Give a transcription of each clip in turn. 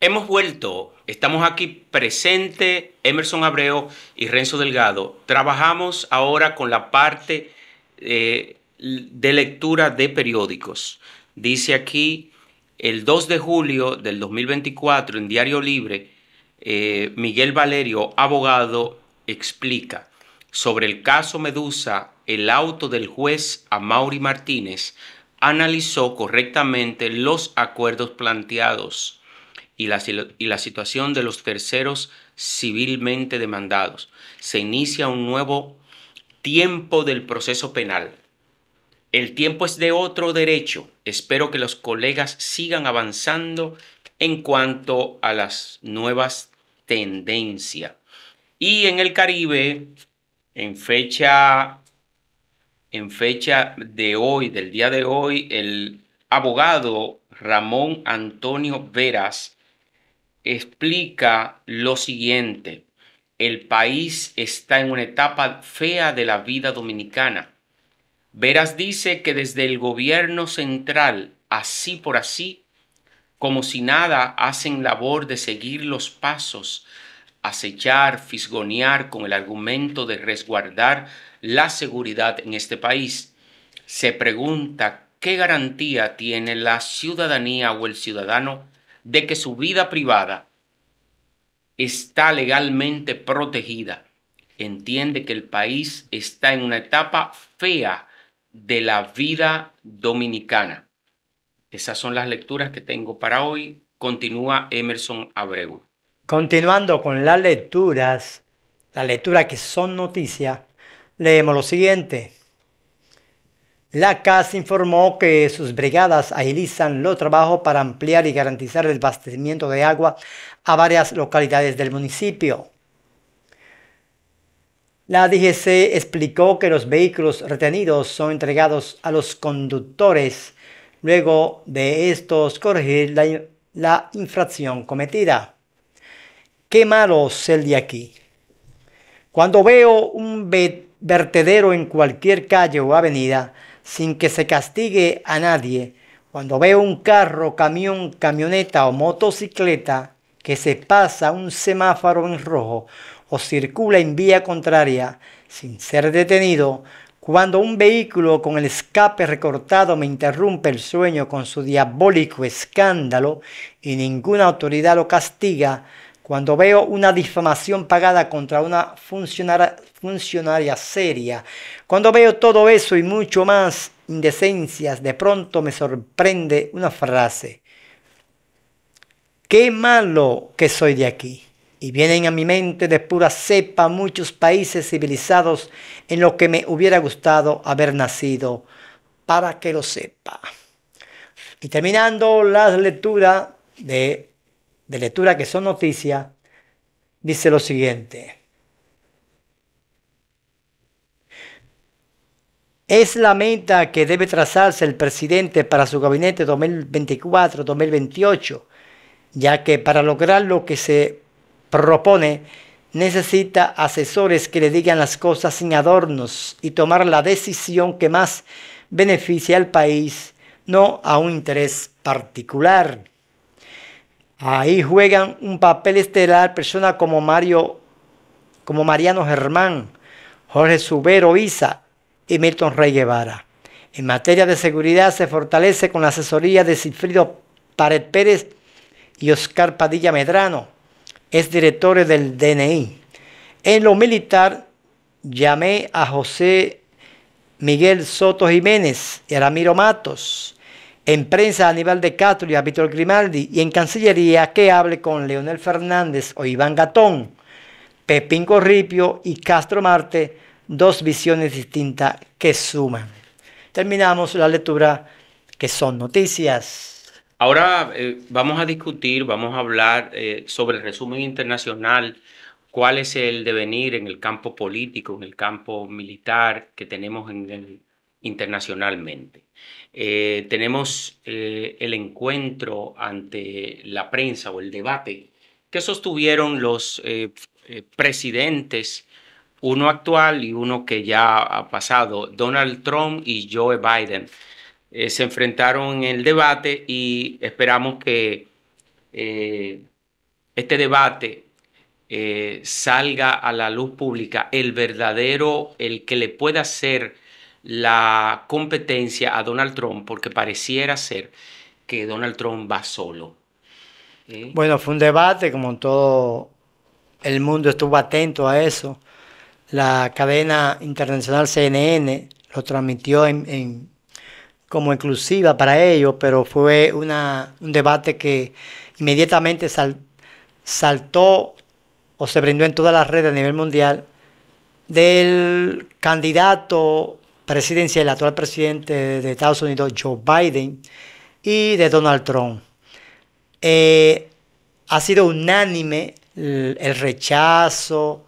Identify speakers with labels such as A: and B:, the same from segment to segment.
A: Hemos vuelto, estamos aquí presente, Emerson Abreu y Renzo Delgado. Trabajamos ahora con la parte eh, de lectura de periódicos. Dice aquí, el 2 de julio del 2024, en Diario Libre, eh, Miguel Valerio, abogado, explica sobre el caso Medusa, el auto del juez Amaury Martínez analizó correctamente los acuerdos planteados y la, situación de los terceros civilmente demandados. Se inicia un nuevo tiempo del proceso penal. El tiempo es de otro derecho. Espero que los colegas sigan avanzando en cuanto a las nuevas tendencias. Y en el Caribe, en fecha, en fecha de hoy, del día de hoy, el abogado Ramón Antonio Veras explica lo siguiente. El país está en una etapa fea de la vida dominicana. Veras dice que desde el gobierno central, así por así, como si nada, hacen labor de seguir los pasos, acechar, fisgonear con el argumento de resguardar la seguridad en este país. Se pregunta qué garantía tiene la ciudadanía o el ciudadano de que su vida privada está legalmente protegida. Entiende que el país está en una etapa fea de la vida dominicana. Esas son las lecturas que tengo para hoy. Continúa Emerson Abreu.
B: Continuando con las lecturas, las lecturas que son noticias, leemos lo siguiente. La CAS informó que sus brigadas agilizan los trabajos para ampliar y garantizar el abastecimiento de agua a varias localidades del municipio. La DGC explicó que los vehículos retenidos son entregados a los conductores luego de estos corregir la, infracción cometida. Qué malo el de aquí. Cuando veo un vertedero en cualquier calle o avenida, sin que se castigue a nadie. Cuando veo un carro, camión, camioneta o motocicleta que se pasa un semáforo en rojo o circula en vía contraria sin ser detenido, cuando un vehículo con el escape recortado me interrumpe el sueño con su diabólico escándalo y ninguna autoridad lo castiga, cuando veo una difamación pagada contra una funcionaria, seria, cuando veo todo eso y mucho más indecencias, de pronto me sorprende una frase. Qué malo que soy de aquí. Y vienen a mi mente de pura cepa muchos países civilizados en los que me hubiera gustado haber nacido, para que lo sepa. Y terminando la lectura de de lectura que son noticias, dice lo siguiente. Es la meta que debe trazarse el presidente para su gabinete 2024-2028, ya que para lograr lo que se propone necesita asesores que le digan las cosas sin adornos y tomar la decisión que más beneficia al país, no a un interés particular. Ahí juegan un papel estelar personas como Mario, como Mariano Germán, Jorge Subero Isa y Milton Rey Guevara. En materia de seguridad se fortalece con la asesoría de Cifrido Pared Pérez y Oscar Padilla Medrano, ex director del DNI. En lo militar, llamé a José Miguel Soto Jiménez y Ramiro Matos, en prensa Aníbal de Castro y a Víctor Grimaldi, y en Cancillería que hable con Leonel Fernández o Iván Gatón, Pepín Corripio y Castro Marte, dos visiones distintas que suman. Terminamos la lectura que son noticias.
A: Ahora eh, vamos a discutir, vamos a hablar eh, sobre el resumen internacional, cuál es el devenir en el campo político, en el campo militar que tenemos en el, internacionalmente. Eh, tenemos eh, el encuentro ante la prensa o el debate que sostuvieron los eh, presidentes, uno actual y uno que ya ha pasado, Donald Trump y Joe Biden. se enfrentaron en el debate y esperamos que este debate salga a la luz pública, el verdadero, el que le pueda ser la competencia a Donald Trump porque pareciera ser que Donald Trump va solo. ¿Eh? Bueno,
B: fue un debate, como todo el mundo estuvo atento a eso. La cadena internacional CNN lo transmitió como exclusiva para ellos, pero fue un debate que inmediatamente saltó o se brindó en todas las redes a nivel mundial del candidato presidencia del actual presidente de Estados Unidos, Joe Biden, y de Donald Trump. Eh, ha sido unánime el, rechazo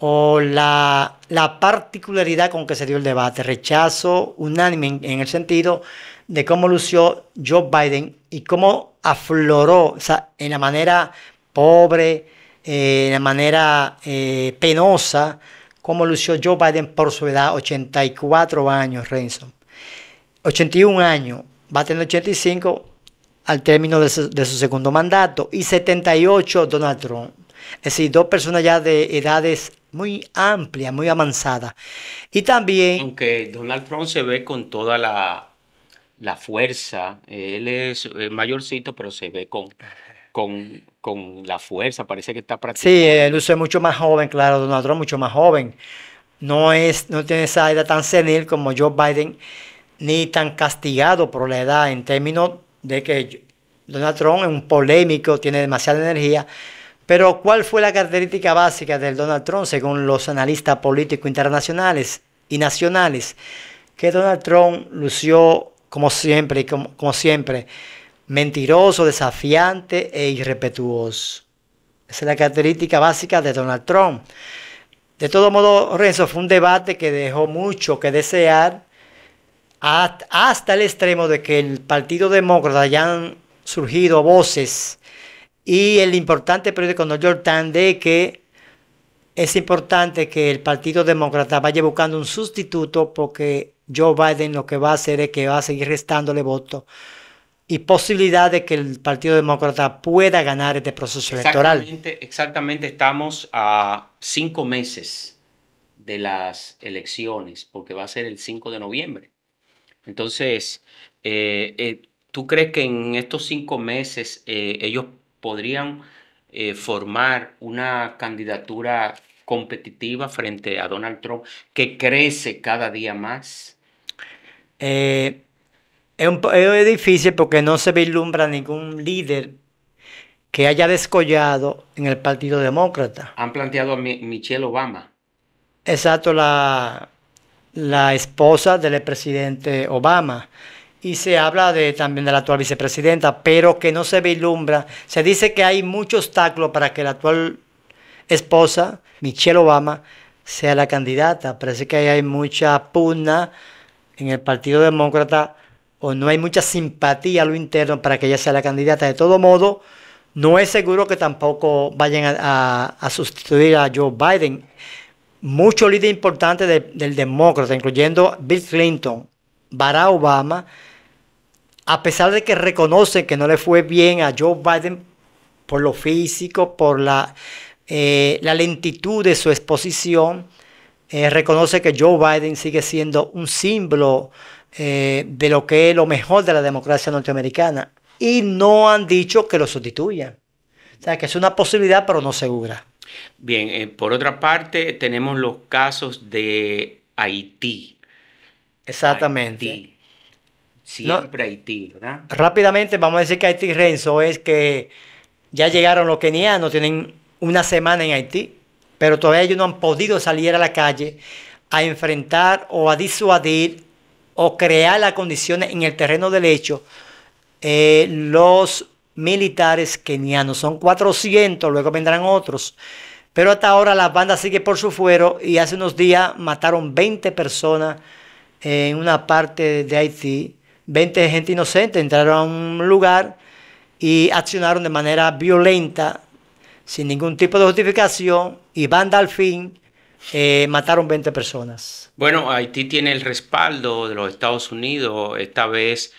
B: o la, particularidad con que se dio el debate. Rechazo unánime en, el sentido de cómo lució Joe Biden y cómo afloró o sea, en la manera pobre, eh, en la manera eh, penosa, cómo lució Joe Biden por su edad, 84 años, Renzo. 81 años, va a tener 85 al término de su, segundo mandato y 78 Donald Trump. Es decir, dos personas ya de edades muy amplias, muy avanzadas.
A: Y también... Aunque Donald Trump se ve con toda la, la fuerza, él es eh, mayorcito, pero se ve con con, la fuerza, parece que está prácticamente... Sí, él
B: luce mucho más joven, claro, Donald Trump mucho más joven. No, es, no tiene esa edad tan senil como Joe Biden, ni tan castigado por la edad en términos de que Donald Trump es un polémico, tiene demasiada energía. Pero ¿cuál fue la característica básica del Donald Trump según los analistas políticos internacionales y nacionales? Que Donald Trump lució como siempre, como siempre, mentiroso, desafiante e irrepetuoso Esa es la característica básica de Donald Trump. De todo modo, Renzo, fue un debate que dejó mucho que desear hasta el extremo de que el Partido Demócrata hayan surgido voces y el importante periódico New York Times de que es importante que el Partido Demócrata vaya buscando un sustituto porque Joe Biden lo que va a hacer es que va a seguir restándole voto y posibilidad de que el Partido Demócrata pueda ganar este proceso electoral.
A: Exactamente, estamos a cinco meses de las elecciones, porque va a ser el 5 de noviembre. Entonces, eh, eh, ¿tú crees que en estos cinco meses eh, ellos podrían formar una candidatura competitiva frente a Donald Trump que crece cada día más?
B: Es, difícil porque no se vislumbra ningún líder que haya descollado en el Partido Demócrata.
A: Han planteado a Michelle Obama.
B: Exacto, la, la esposa del presidente Obama. Y se habla de, también de la actual vicepresidenta, pero que no se vislumbra. Se dice que hay mucho obstáculo para que la actual esposa, Michelle Obama, sea la candidata. Parece que hay mucha pugna en el Partido Demócrata o no hay mucha simpatía a lo interno para que ella sea la candidata. De todo modo, no es seguro que tampoco vayan a, sustituir a Joe Biden. Muchos líderes importantes del demócrata, incluyendo Bill Clinton, Barack Obama, a pesar de que reconoce que no le fue bien a Joe Biden por lo físico, por la, eh, la lentitud de su exposición, eh, reconoce que Joe Biden sigue siendo un símbolo eh, de lo que es lo mejor de la democracia norteamericana y no han dicho que lo sustituyan. O sea, que es una posibilidad, pero no segura.
A: Bien, eh, por otra parte, tenemos los casos de Haití.
B: Exactamente.
A: Siempre Haití, ¿verdad?
B: Rápidamente, vamos a decir que Haití Renzo es que ya llegaron los kenianos, tienen una semana en Haití pero todavía ellos no han podido salir a la calle a enfrentar o a disuadir o crear las condiciones en el terreno del hecho. Eh, los militares kenianos son 400, luego vendrán otros. Pero hasta ahora la banda sigue por su fuero y hace unos días mataron 20 personas en una parte de Haití. 20 gente inocente entraron a un lugar y accionaron de manera violenta, sin ningún tipo de justificación, y banda al fin, eh, mataron 20 personas.
A: Bueno, Haití tiene el respaldo de los Estados Unidos. Esta vez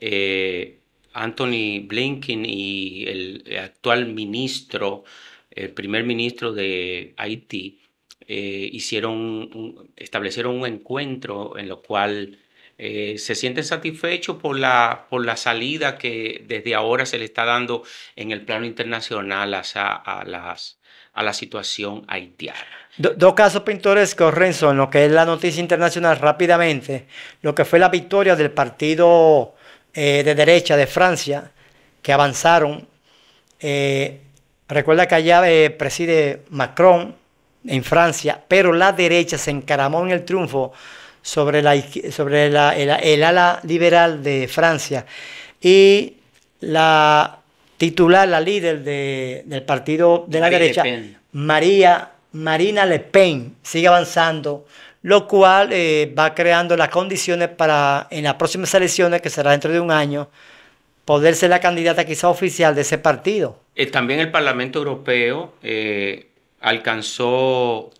A: eh, Anthony Blinken y el actual ministro, el primer ministro de Haití, eh, hicieron, establecieron un encuentro en lo cual eh, se sienten satisfecho por la, por la salida que desde ahora se le está dando en el plano internacional a, la situación haitiana.
B: dos casos pintorescos, Renzo, en lo que es la noticia internacional rápidamente, lo que fue la victoria del partido eh, de derecha de Francia, que avanzaron. Eh, recuerda que allá preside Macron en Francia, pero la derecha se encaramó en el triunfo sobre, la, sobre el, ala liberal de Francia y la titular, la líder del partido de la derecha, María Marina Le Pen, sigue avanzando, lo cual eh, va creando las condiciones para en las próximas elecciones, que será dentro de un año, poder ser la candidata quizá oficial de ese partido.
A: Eh, también el Parlamento Europeo eh, alcanzó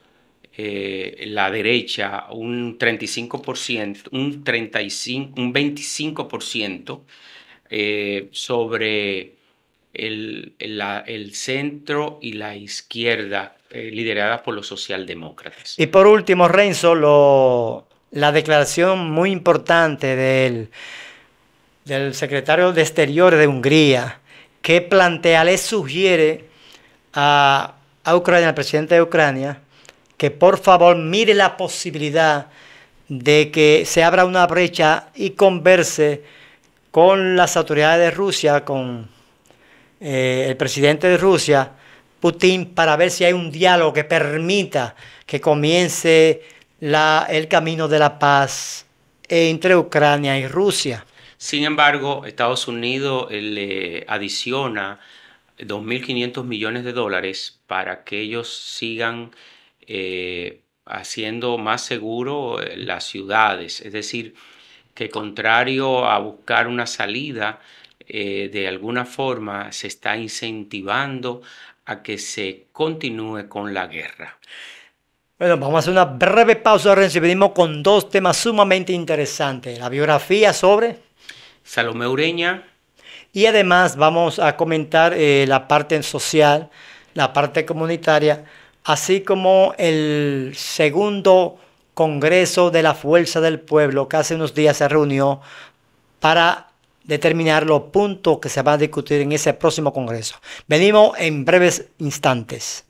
A: eh, la derecha un 35%, un, 35, un 25% eh, sobre el, centro y la izquierda eh, lideradas por los socialdemócratas.
B: Y por último, Renzo, la declaración muy importante del, del secretario de Exterior de Hungría, que plantea, le sugiere a, a Ucrania, al presidente de Ucrania, que por favor mire la posibilidad de que se abra una brecha y converse con las autoridades de Rusia, con eh, el presidente de Rusia, Putin, para ver si hay un diálogo que permita que comience el camino de la paz entre Ucrania y Rusia.
A: Sin embargo, Estados Unidos eh, le adiciona 2.500 millones de dólares para que ellos sigan eh, haciendo más seguro eh, las ciudades. Es decir, que contrario a buscar una salida, eh, de alguna forma se está incentivando a que se continúe con la guerra.
B: Bueno, vamos a hacer una breve pausa, de y venimos con dos temas sumamente interesantes. La biografía sobre...
A: Salomé Ureña.
B: Y además vamos a comentar la parte social, la parte comunitaria, así como el segundo Congreso de la Fuerza del Pueblo que hace unos días se reunió para determinar los puntos que se van a discutir en ese próximo Congreso. Venimos en breves instantes.